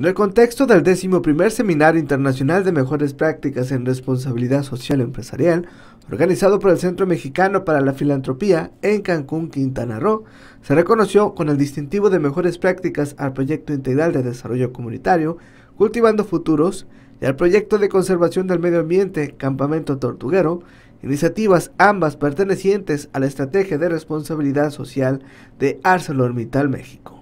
En el contexto del décimo primer Seminario Internacional de Mejores Prácticas en Responsabilidad Social Empresarial, organizado por el Centro Mexicano para la Filantropía en Cancún, Quintana Roo, se reconoció con el distintivo de Mejores Prácticas al Proyecto Integral de Desarrollo Comunitario, Cultivando Futuros, y al Proyecto de Conservación del Medio Ambiente, Campamento Tortuguero, iniciativas ambas pertenecientes a la Estrategia de Responsabilidad Social de ArcelorMittal México.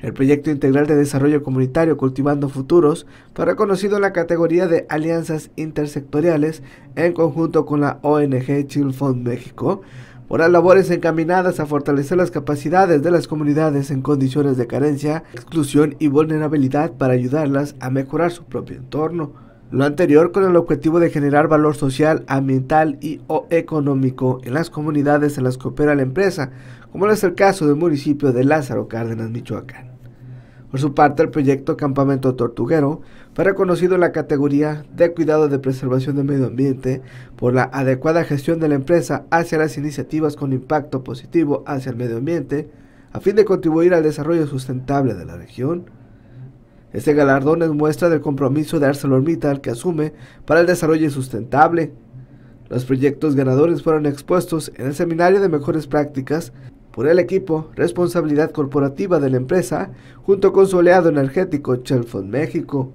El proyecto integral de desarrollo comunitario Cultivando Futuros fue reconocido en la categoría de alianzas intersectoriales en conjunto con la ONG Chill Fund México por las labores encaminadas a fortalecer las capacidades de las comunidades en condiciones de carencia, exclusión y vulnerabilidad para ayudarlas a mejorar su propio entorno. Lo anterior con el objetivo de generar valor social, ambiental y o económico en las comunidades en las que opera la empresa, como es el caso del municipio de Lázaro Cárdenas, Michoacán. Por su parte, el proyecto Campamento Tortuguero fue reconocido en la categoría de Cuidado de Preservación del Medio Ambiente por la adecuada gestión de la empresa hacia las iniciativas con impacto positivo hacia el medio ambiente a fin de contribuir al desarrollo sustentable de la región. Este galardón es muestra del compromiso de ArcelorMittal que asume para el desarrollo sustentable. Los proyectos ganadores fueron expuestos en el Seminario de Mejores Prácticas por el equipo Responsabilidad Corporativa de la empresa, junto con su oleado energético Chelfon México.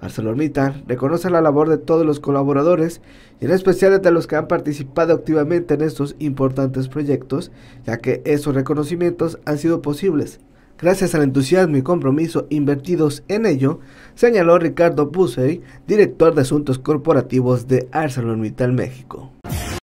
ArcelorMittal reconoce la labor de todos los colaboradores y en especial de los que han participado activamente en estos importantes proyectos, ya que esos reconocimientos han sido posibles. Gracias al entusiasmo y compromiso invertidos en ello, señaló Ricardo Pusey, director de Asuntos Corporativos de ArcelorMittal México.